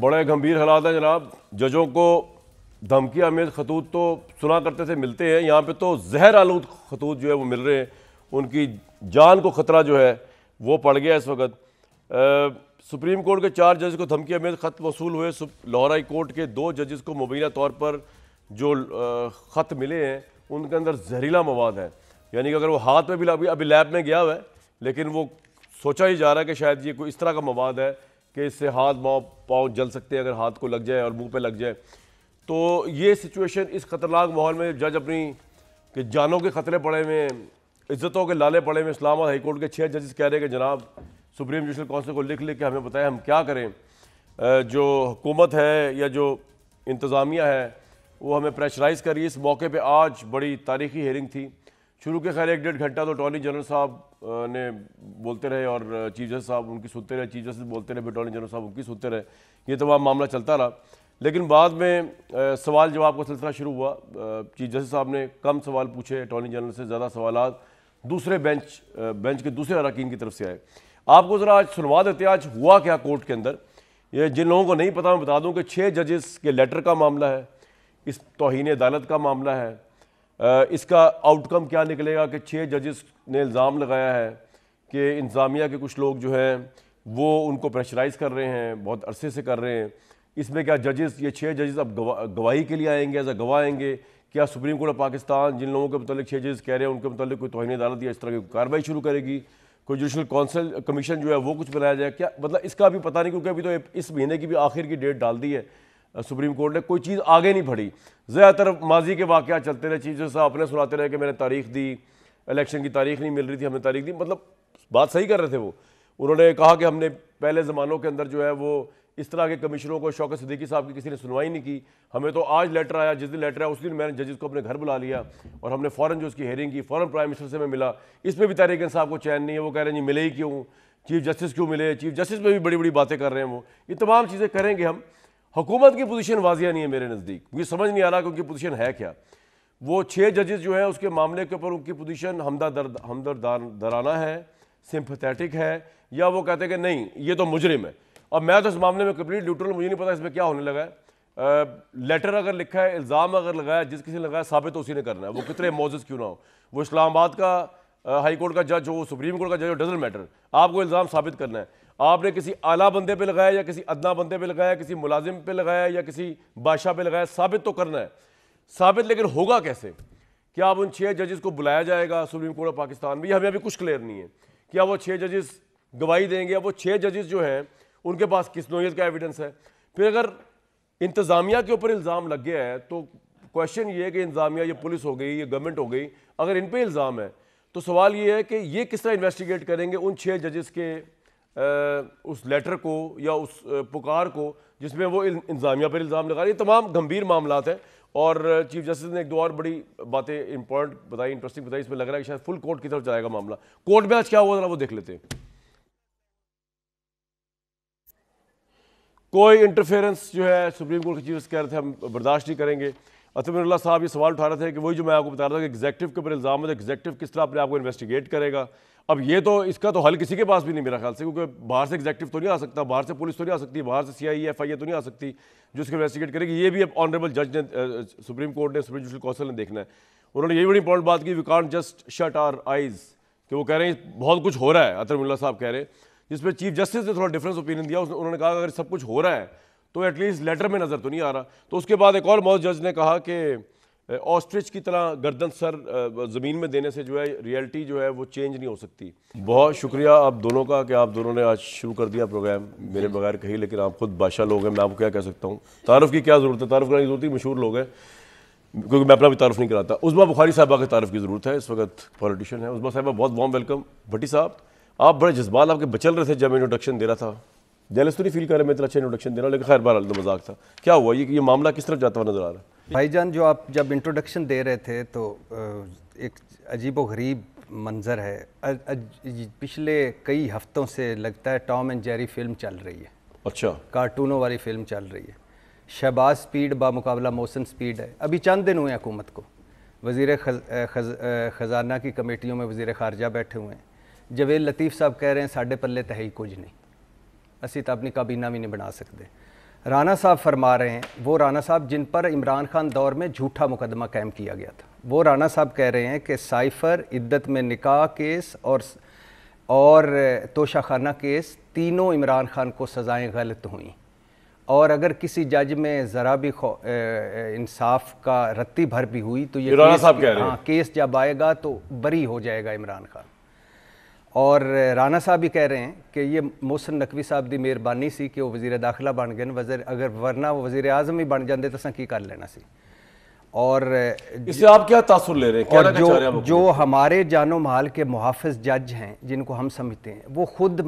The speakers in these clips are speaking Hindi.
बड़े गंभीर हालात हैं जनाब जजों को धमकी आमेज खतूत तो सुना करते थे मिलते हैं यहाँ पे तो जहर आलूद खतूत जो है वो मिल रहे हैं उनकी जान को ख़तरा जो है वो पड़ गया इस वक्त सुप्रीम कोर्ट के चार जज को धमकी आमेज ख़त वसूल हुए लाहौर हाई कोर्ट के दो जजेस को मुबीना तौर पर जो ख़त मिले हैं उनके अंदर जहरीला मवाद है यानी कि अगर वो हाथ में भी अभी अभी लैब में गया हुआ है लेकिन वो सोचा ही जा रहा है कि शायद ये कोई इस तरह का मवाद है कि इससे हाथ माँ पाँव जल सकते हैं अगर हाथ को लग जाए और मुंह पे लग जाए तो ये सिचुएशन इस ख़तरनाक माहौल में जज अपनी कि जानों के ख़तरे पड़े हुए हैं इज़्ज़तों के लाले पड़े हुए इस्लामाबाद हाईकोर्ट के छः जजेस कह रहे हैं कि जनाब सुप्रीम जुडिशल काउंसिल को लिख लिख के हमें बताएं हम क्या करें जो हुकूमत है या जो इंतज़ामिया है वो हमें प्रेशराइज़ करिए इस मौके पर आज बड़ी तारीखी हेयरिंग थी शुरू के खैर एक डेढ़ घंटा तो अटॉर्नी जनरल साहब ने बोलते रहे और चीफ जस्टिस साहब उनकी सुनते रहे चीफ जस्टिस बोलते रहे अटॉर्नी जनरल साहब उनकी सुनते रहे ये तमाम मामला चलता रहा लेकिन बाद में सवाल जवाब का सिलसिला शुरू हुआ चीफ जस्टिस साहब ने कम सवाल पूछे अटॉर्नी जनरल से ज़्यादा सवाल दूसरे बेंच बेंच के दूसरे अरकान की तरफ से आए आपको ज़रा आज सुनवा देते हैं आज हुआ क्या कोर्ट के अंदर ये जिन लोगों को नहीं पता मैं बता दूँ कि छः जजेस के लेटर का मामला है इस तोहन अदालत का मामला है इसका आउटकम क्या निकलेगा कि छः जजेस ने इल्ज़ाम लगाया है कि इंतज़ामिया के कुछ लोग जो हैं वो उनको प्रेशराइज़ कर रहे हैं बहुत अरसे से कर रहे हैं इसमें क्या जजेस ये छः जजेस अब गवा, गवाही के लिए आएंगे एज अ गवाह आएंगे क्या सुप्रीम कोर्ट ऑफ पाकिस्तान जिन लोगों के मतलब छः जजेस कह रहे हैं उनके मतलब कोई तोहनी अदालत या इस तरह की कार्रवाई शुरू करेगी कोई जुडिशल कौंसल कमीशन जो है वो कुछ बनाया जाए क्या मतलब इसका अभी पता नहीं क्योंकि अभी तो इस महीने की भी आखिर की डेट डाल दी है सुप्रीम कोर्ट ने कोई चीज़ आगे नहीं बढ़ी ज़्यादातर माजी के वाक़ चलते रहे चीफ जस्टिस साहब अपने सुनाते रहे कि मैंने तारीख दी इलेक्शन की तारीख नहीं मिल रही थी हमने तारीख दी मतलब बात सही कर रहे थे वो उन्होंने कहा कि हमने पहले ज़मानों के अंदर जो है वो इस तरह के कमिश्नरों को शौकत सिद्दीकी साहब की किसी ने सुनवाई नहीं की हमें तो आज लेटर आया जिस दिन लेटर आया उस दिन मैंने जजेस को अपने घर बुला लिया और हमने फ़ौरन जो उसकी हेयरिंग की फ़ौरन प्राइम मिनिस्टर से मैं मिला इसमें भी तारीख साहब को चैन नहीं है वो कह रहे हैं जी मिले ही क्यों चीफ जस्टिस क्यों मिले चीफ जस्टिस में भी बड़ी बड़ी बातें कर रहे हैं वो ये तमाम चीज़ें करेंगे हम हुकूमत की पोजीशन वाजिया नहीं है मेरे नज़दीक मुझे समझ नहीं आ रहा कि उनकी पोजीशन है क्या वो छः जजेज जो हैं उसके मामले के ऊपर उनकी पोजीशन हमदा दर्द हमदर्द दराना है सिंपथेटिक है या वो कहते हैं कि नहीं ये तो मुजरिम है और मैं तो इस मामले में कंप्लीट न्यूट्रल मुझे नहीं पता इसमें क्या होने लगा है आ, लेटर अगर लिखा है इल्ज़ाम अगर लगाया जिस किसी ने लगाया साबित तो उसी ने करना है वो कितने मोजस क्यों ना हो वो इस्लामाबाद का हाई कोर्ट का जज हो सुप्रीम कोर्ट का जज हो डजेंट मैटर आपको इल्ज़ाम साबित करना है आपने किसी आला बंदे पे लगाया या किसी अदना बंदे पे लगाया किसी मुलाजिम पे लगाया या किसी बादशाह पे लगाया साबित तो करना है साबित लेकिन होगा कैसे क्या अब उन छः जजेस को बुलाया जाएगा सुप्रीम कोर्ट ऑफ पाकिस्तान में यह हमें अभी कुछ क्लियर नहीं है क्या वो छः जजेस गवाही देंगे अब वो छः जजेस जो हैं उनके पास किस नोयत का एविडेंस है फिर अगर इंतज़ामिया के ऊपर इल्ज़ाम लग गया है तो क्वेश्चन ये है कि इंतज़ामिया ये पुलिस हो गई ये गवर्नमेंट हो गई अगर इन पर इल्ज़ाम है तो सवाल ये है कि ये किस तरह इन्वेस्टिगेट करेंगे उन छः जजेस के उस लेटर को या उस पुकार को जिसमें वो इंतजामिया पर इल्ज़ाम लगा रही है तमाम गंभीर मामला हैं और चीफ जस्टिस ने एक दो और बड़ी बातें इंपॉर्टेंट बताई इंटरेस्टिंग बताई इसमें लग रहा है कि शायद फुल कोर्ट की तरफ जाएगा मामला कोर्ट में आज क्या हुआ जरा वो देख लेते हैं कोई इंटरफेरेंस जो है सुप्रीम कोर्ट के चीफ कह रहे थे हम बर्दाश्त नहीं करेंगे अतमरल्ला अच्छा, साहब ये सवाल उठा रहे थे कि वही जो मैं आपको बता रहा था कि एग्जेक्टिव के ऊपर इल्ज़ाम है एग्जेक्टिव तो किस तरह अपने आपको इन्वेस्टिगेट करेगा अब ये तो इसका तो हल किसी के पास भी नहीं मेरा ख्याल से क्योंकि बाहर से एग्जेक्टिव तो नहीं आ सकता बाहर से पुलिस तो नहीं आ सकती बाहर से सी आई एफ आई तो नहीं आ सकती जो इसको इन्वेस्टिगेट करेगी ये भी अब ऑनरेबल जज ने सुप्रीम कोर्ट ने सुप्रीम जुडिशल कौंसिल ने देखना है उन्होंने ये बड़ी इंपॉर्टेंट बात की we can't just shut our eyes कि वो कह रहे हैं बहुत कुछ हो रहा है अतरमुल्ला साहब कह रहे हैं जिस पर चीफ जस्टिस ने थोड़ा डिफरेंस ओपिनियन दिया उन्होंने कहा अगर सब कुछ हो रहा है तो एटलीस्ट लेटर में नज़र तो नहीं आ रहा तो उसके बाद एक और मौत जज ने कहा कि ऑस्ट्रिच की तरह गर्दन सर ज़मीन में देने से जो है रियलिटी जो है वो चेंज नहीं हो सकती बहुत शुक्रिया आप दोनों का कि आप दोनों ने आज शुरू कर दिया प्रोग्राम मेरे बगैर कहीं लेकिन आप खुद बादशाह लोग हैं मैं आपको क्या कह सकता हूँ तारफ़ की क्या ज़रूरत है तारफ़ करने की जरूरत ही मशहूर लोग हैं क्योंकि मैं अपना भी तारफ़ नहीं कराता उजमा बुखारी साहबा के तारफ़ की ज़रूरत है इस वक्त पॉलिटिशन है उजमा साहबा बहुत वार्म वेलकम भट्टी साहब आप बड़े जज्बात आपके बचल रहे थे जब मैं इंट्रोडक्शन दे रहा था जेलस्तरी तो फील कर मैं इतना अच्छा इंट्रोडक्शन दे रहा हूँ लेकिन खैर बार तो मजाक था क्या हुआ ये ये मामला किस तरफ जाता हुआ नज़र आ रहा है भाईजान जो आप जब इंट्रोडक्शन दे रहे थे तो एक अजीब गरीब मंज़र है अज, अज, पिछले कई हफ्तों से लगता है टॉम एंड जेरी फिल्म चल रही है अच्छा कार्टूनों वाली फिल्म चल रही है शहबाज स्पीड बामुकाबला मोहसन स्पीड है अभी चंद दिन हुए हुकूमत को वज़ी ख़जाना की कमेटियों में वज़ी ख़ारजा बैठे हुए हैं जवेद लतीफ़ साहब कह रहे हैं साढ़े पल्ले ही कुछ नहीं असी तो अपनी काबीना भी नहीं बना सकते राना साहब फरमा रहे हैं वो राना साहब जिन पर इमरान खान दौर में झूठा मुकदमा कायम किया गया था वो राना साहब कह रहे हैं कि साइफर इद्दत में निकाह केस और और तोशाखाना केस तीनों इमरान खान को सज़ाएं गलत हुई और अगर किसी जज में ज़रा भी इंसाफ का रत्ती भर भी हुई तो ये राना साहब कह रहे हैं हाँ केस जब आएगा तो बरी हो जाएगा इमरान खान और राना साहब भी कह रहे हैं कि ये मोहसन नकवी साहब की मेहरबानी सी कि वह वजीर दाखिला बन गए वजर अगर वरना वो वजीर आजम ही बन जाते तो असं की कर लेना सी और इससे आप क्या तासुर ले रहे हैं और जो जो हमारे जानो माल के मुहाफ़ जज हैं जिनको हम समझते हैं वो ख़ुद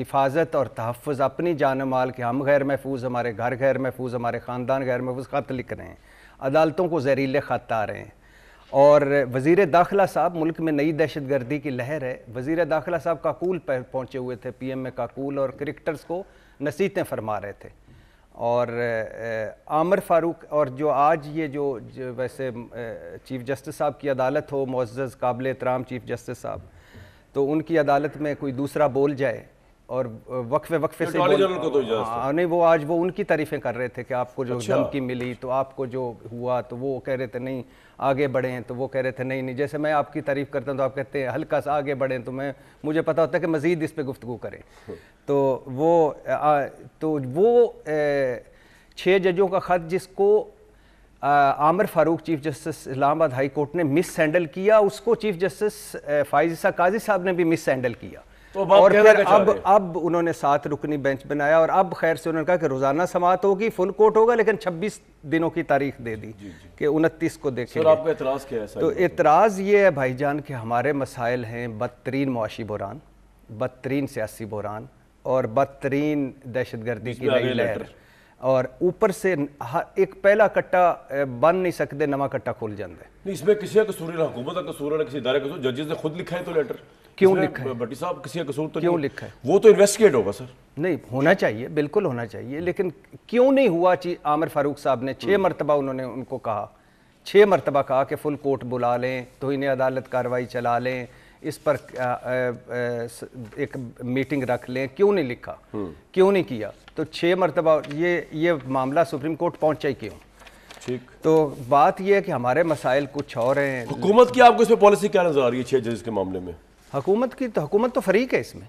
हिफाजत और तहफ़ अपनी जानो माल के हम गैर महफूज हमारे घर गैर महफूज हमारे ख़ानदान गैर महफूज ख़त लिख रहे हैं अदालतों को जहरीले ख़त आ रहे हैं और वज़ी दाखिला साहब मुल्क में नई दहशत गर्दी की लहर है वज़ी दाखिला साहब काकूल पर पहुँचे हुए थे पी एम ए काकूल और क्रिकेटर्स को नसीहतें फरमा रहे थे और आमर फारूक और जो आज ये जो, जो वैसे चीफ़ जस्टिस साहब की अदालत हो मोज़ काबिल एहतराम चीफ़ जस्टिस साहब तो उनकी अदालत में कोई दूसरा बोल जाए और वक्फे वक्फे से को तो आ, हाँ, नहीं वो आज वो उनकी तारीफें कर रहे थे कि आपको जो अच्छा। धमकी मिली तो आपको जो हुआ तो वो कह रहे थे नहीं आगे बढ़ें तो वो कह रहे थे नहीं नहीं जैसे मैं आपकी तारीफ करता हूँ तो आप कहते हैं हल्का सा आगे बढ़ें तो मैं मुझे पता होता है कि मज़ीद इस पर गुफ्तु करें तो वो आ, तो वो छः जजों का ख़त जिसको Aamir Farooq chief justice Islamabad high court ने मिस हैंडल किया उसको चीफ जस्टिस फाइज काजी साहब ने भी मिस हैंडल किया तो और फिर अब अब उन्होंने सात रुकनी बेंच बनाया और अब खैर से उन्होंने कहा कि रोजाना समात होगी फुल कोर्ट होगा लेकिन 26 दिनों की तारीख दे दी कि 29 को देखें आपका एतराज क्या है तो एतराज़ ये है भाईजान कि हमारे मसाइल हैं बदतरीन मुआशी बुरान बदतरीन सियासी बुरान और बदतरीन दहशत गर्दी की नई लहर और ऊपर से एक पहला कट्टा बन नहीं सकते नवा कट्टा खुल जाते इसमें किसी का कसूर है हुकूमत का कसूर है किसी इदारे का कसूर जजेस ने खुद लिखा है तो लेटर क्यों लिखा है भट्टी साहब किसी का कसूर तो क्यों लिखा है वो तो इन्वेस्टिगेट होगा सर नहीं होना चाहिए बिल्कुल होना चाहिए लेकिन क्यों नहीं हुआ चीज आमिर फारूक साहब ने छः हम्म। मरतबा उन्होंने उनको कहा छः मरतबा कहा कि फुल कोर्ट बुला लें तो इन्हें अदालत कार्रवाई चला लें इस पर एक मीटिंग रख लें क्यों नहीं लिखा हम्म। क्यों नहीं किया तो छः मरतबा ये ये मामला सुप्रीम कोर्ट पहुंचा ही क्यों ठीक तो बात यह है कि हमारे मसाइल कुछ और हैं हुकूमत की आपको इसमें पॉलिसी क्या नजर आ रही है छह जजेस के मामले में हुकूमत की तो हुकूमत तो फरीक है इसमें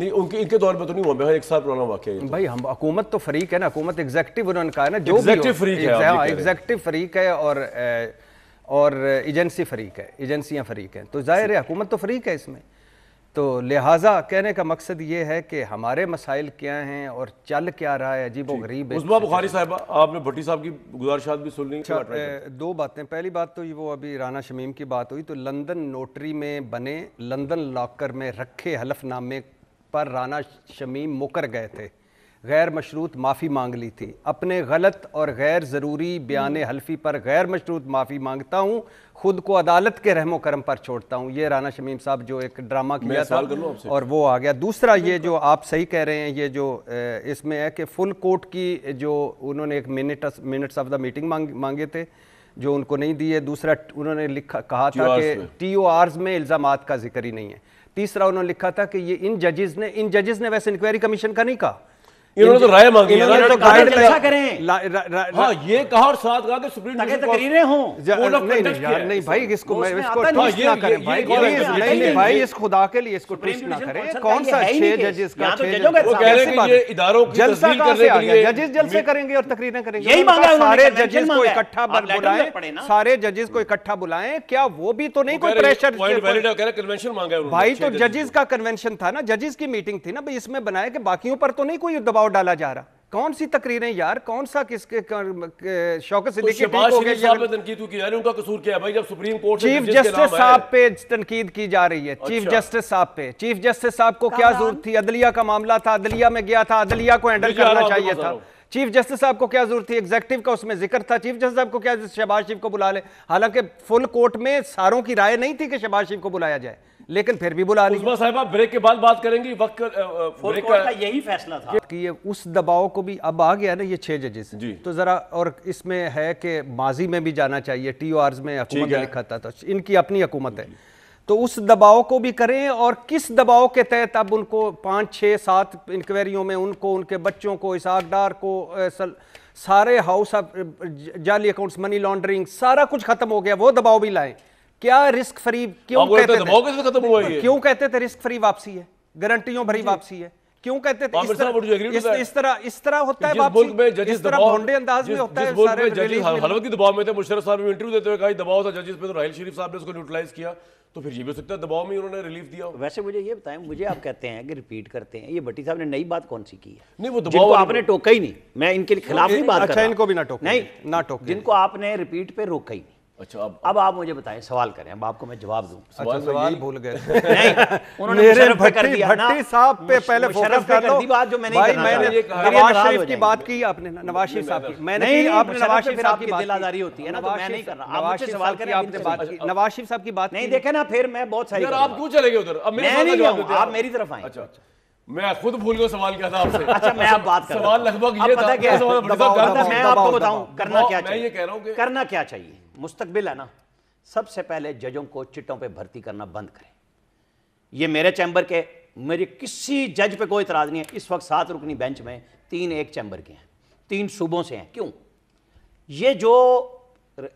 नहीं उनके इनके दौर में तो नहीं हुआ एक साल पुराना वाक्य है तो। भाई हम हकूमत तो फरीक है ना हकूमत एग्जेक्टिव उन्होंने कहा ना जो एग्जेक्टिव फरीक है एग्जेक्टिव फरीक है और और एजेंसी फरीक है एजेंसियां फरीक हैं तो जाहिर है हकूमत तो फरीक है इसमें तो लिहाजा कहने का मकसद ये है कि हमारे मसाइल क्या हैं और चल क्या रहा है अजीब गरीब बुखारी साहब आपने भट्टी साहब की गुजारिशात भी सुन ली अच्छा, दो बातें पहली बात तो ये वो अभी राना शमीम की बात हुई तो लंदन नोटरी में बने लंदन लॉकर में रखे हलफनामे पर राना शमीम मुकर गए थे गैर मशरूत माफ़ी मांग ली थी अपने गलत और गैर ज़रूरी बयान हल्फी पर गैर मशरूत माफ़ी मांगता हूँ खुद को अदालत के रहमो करम पर छोड़ता हूँ ये राना शमीम साहब जो एक ड्रामा किया था और वो आ गया दूसरा ये जो आप सही कह रहे हैं ये जो इसमें है कि फुल कोर्ट की जो उन्होंने एक minute minutes of the meeting मांग मांगे थे जो उनको नहीं दिए दूसरा उन्होंने लिखा कहा था कि टी ओ आर्स में इल्ज़ाम का जिक्र ही नहीं है तीसरा उन्होंने लिखा था कि ये इन जजेज़ ने इन जजेज़ ने वैसे इंक्वायरी कमीशन का नहीं कहा इन्होंने तो राय मांगी इन्होंने तो गाइड अच्छा करें हां ये कहा और साथ कहा कि सुप्रीम कोर्ट ताकि तो तकरीरें हों नहीं नहीं यार नहीं भाई इसको मैं इसको ट्विस्ट ना करें भाई नहीं नहीं भाई इस खुदा के लिए इसको ट्विस्ट ना करें कौन सा छह जजेस का छह जजों का वो कह रहे हैं कि ये इदारों की तस्वीर करने के लिए जजेस जलसे करेंगे और तकरीरें करेंगे यही मांगा सारे जजेस को इकट्ठा बुलाएं सारे जजेस को इकट्ठा बुलाएं क्या वो भी तो नहीं कोई प्रेशर कह रहे कन्वेंशन मांगा है उन्होंने भाई तो जजेस का कन्वेंशन था ना जजेस की मीटिंग थी ना भाई इसमें बनाया कि बाकियों पर तो नहीं कोई दबाव दबाव डाला जा रहा कौन सी तकरीरें यार कौन सा किसके शौकत से तो देखिए तनकीद की जा रही उनका कसूर क्या है भाई जब सुप्रीम कोर्ट चीफ जस्टिस साहब पे तनकीद की जा रही है चीफ अच्छा। जस्टिस साहब पे चीफ जस्टिस साहब को क्या जरूरत थी अदलिया का मामला था अदलिया में गया था अदलिया को हैंडल करना चाहिए था चीफ जस्टिस साहब को क्या जरूरत थी एग्जेक्टिव का उसमें जिक्र था चीफ जस्टिस साहब को क्या शहबाज शरीफ को बुला ले हालांकि फुल कोर्ट में सारों की राय नहीं थी कि शहबाज शरीफ को बुलाया जाए लेकिन फिर भी बुला ली साहिबा ब्रेक के बाद बात करेंगे वक्त ब्रेक का यही फैसला था कि ये उस दबाव को भी अब आ गया ना ये छह जजेस तो जरा और इसमें है कि माजी में भी जाना चाहिए टी ओ आर में लिखा था इनकी अपनी हकूमत है तो उस दबाव को भी करें और किस दबाव के तहत अब उनको पाँच छः सात इंक्वायरियों में उनको उनके बच्चों को इसाक डार को सल, सारे हाउस ऑफ जाली अकाउंट्स मनी लॉन्ड्रिंग सारा कुछ खत्म हो गया वो दबाव भी लाएं क्या रिस्क फ्री क्यों कहते थे खत्म हुआ क्यों कहते थे रिस्क फ्री वापसी है गारंटियों भरी वापसी है क्यों कहते थे इस तरह इस, इस तरह इस तरह होता है वापसी में जजेस भोंडे अंदाज में होता है सारे में जजेस हलवत की दबाव में थे मुशरफ साहब ने इंटरव्यू देते हुए कहा दबाव था जजेस पे तो राहल शरीफ साहब ने उसको न्यूट्रलाइज किया तो फिर ये भी हो सकता है दबाव में उन्होंने रिलीफ दिया वैसे मुझे ये बताएं मुझे आप कहते हैं कि रिपीट करते हैं ये भट्टी साहब ने नई बात कौन सी की है नहीं वो दबाव आपने टोका ही नहीं मैं इनके खिलाफ नहीं बात अच्छा, कर इनको भी ना टोक नहीं ना टोक जिनको आपने रिपीट पे रोका ही नहीं अच्छा अब अब आप मुझे बताएं सवाल करें अब आपको मैं जवाब दूं सवाल अच्छा, सवाल भूल गए उन्होंने मेरे भट्टी भट्टी साहब पे पहले फोकस कर लो बात जो मैंने भाई मैंने नवाज शरीफ की बात की आपने नवाज शरीफ साहब की मैंने नहीं आपने नवाज शरीफ साहब की दिलदारी होती है ना तो मैं नहीं कर रहा आप मुझसे सवाल करें आपने बात की नवाज शरीफ साहब की बात नहीं देखे ना फिर मैं बहुत सारी आप क्यों चले गए उधर अब मैं नहीं आप मेरी तरफ आए अच्छा अच्छा मैं खुद भूल गया सवाल क्या था आपसे अच्छा मैं आप बात सवाल लगभग ये था क्या सवाल मैं आपको बताऊं करना क्या चाहिए मैं ये कह रहा हूं कि करना क्या चाहिए मुस्तकबिल है ना सबसे पहले जजों को चिट्टों पे भर्ती करना बंद करें ये मेरे चैंबर के मेरे किसी जज पे कोई इतराज़ नहीं है इस वक्त सात रुकनी बेंच में तीन एक चैंबर के हैं तीन सूबों से हैं क्यों ये जो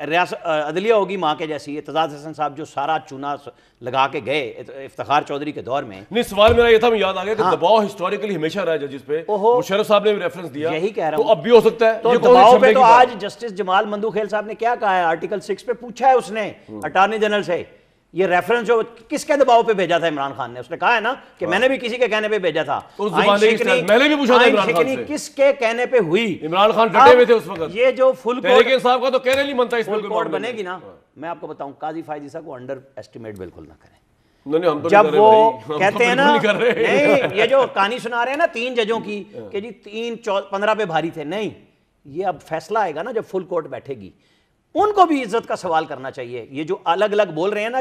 रियासत अदलिया होगी माँ के जैसी एतजाज हसन साहब जो सारा चुना लगा के गए इफ्तार चौधरी के दौर में नहीं सवाल मेरा ये था मैं याद आ गया कि हाँ। दबाव हिस्टोरिकली हमेशा रहा जजिस पे मुशरफ साहब ने भी रेफरेंस दिया यही कह रहा तो हूँ तो अब भी हो सकता है तो ये दबाव पे तो आज जस्टिस जमाल मंदूखेल साहब ने क्या कहा है आर्टिकल सिक्स पे पूछा है उसने अटॉर्नी हम्म। जनरल से ये रेफरेंस जो किसके दबाव पे भेजा था इमरान खान ने उसने कहा है ना कि मैंने भी किसी के कहने पे भेजा था मैंने भी पूछा था किसके कहने पे हुई इमरान खान हुए थे उस वक्त ये जो फुल साहब का तो कहने नहीं बनता इस रिकॉर्ड बनेगी ना हाँ। मैं आपको बताऊं काजी फाइजी साहब को अंडर एस्टिमेट बिल्कुल ना करें नहीं, नहीं, हम तो जब वो तो कहते हैं ना नहीं ये जो कहानी सुना रहे हैं ना तीन जजों की हाँ। कि जी तीन पंद्रह पे भारी थे नहीं ये अब फैसला आएगा ना जब फुल कोर्ट बैठेगी उनको भी इज्जत का सवाल करना चाहिए ये जो अलग अलग बोल रहे हैं ना